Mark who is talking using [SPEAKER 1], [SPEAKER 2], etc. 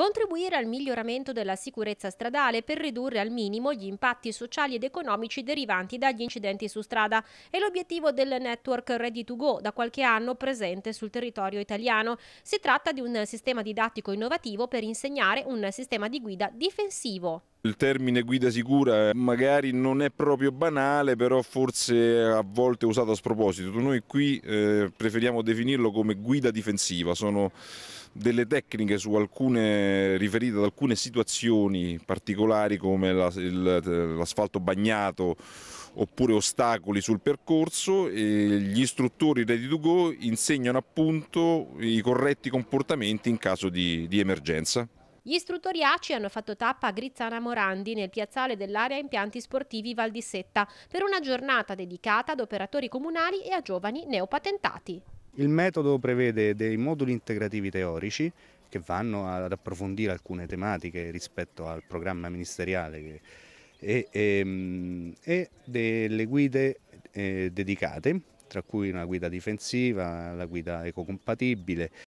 [SPEAKER 1] contribuire al miglioramento della sicurezza stradale per ridurre al minimo gli impatti sociali ed economici derivanti dagli incidenti su strada. È l'obiettivo del network Ready2Go, da qualche anno presente sul territorio italiano. Si tratta di un sistema didattico innovativo per insegnare un sistema di guida difensivo.
[SPEAKER 2] Il termine guida sicura eh, magari non è proprio banale, però forse a volte è usato a sproposito. Noi qui eh, preferiamo definirlo come guida difensiva, sono delle tecniche alcune, riferite ad alcune situazioni particolari come l'asfalto bagnato oppure ostacoli sul percorso e gli istruttori ready to go insegnano appunto i corretti comportamenti in caso di, di emergenza.
[SPEAKER 1] Gli istruttori ACI hanno fatto tappa a Grizzana Morandi nel piazzale dell'area impianti sportivi Val di Setta per una giornata dedicata ad operatori comunali e a giovani neopatentati.
[SPEAKER 3] Il metodo prevede dei moduli integrativi teorici che vanno ad approfondire alcune tematiche rispetto al programma ministeriale e, e, ehm, e delle guide eh, dedicate tra cui una guida difensiva, la guida ecocompatibile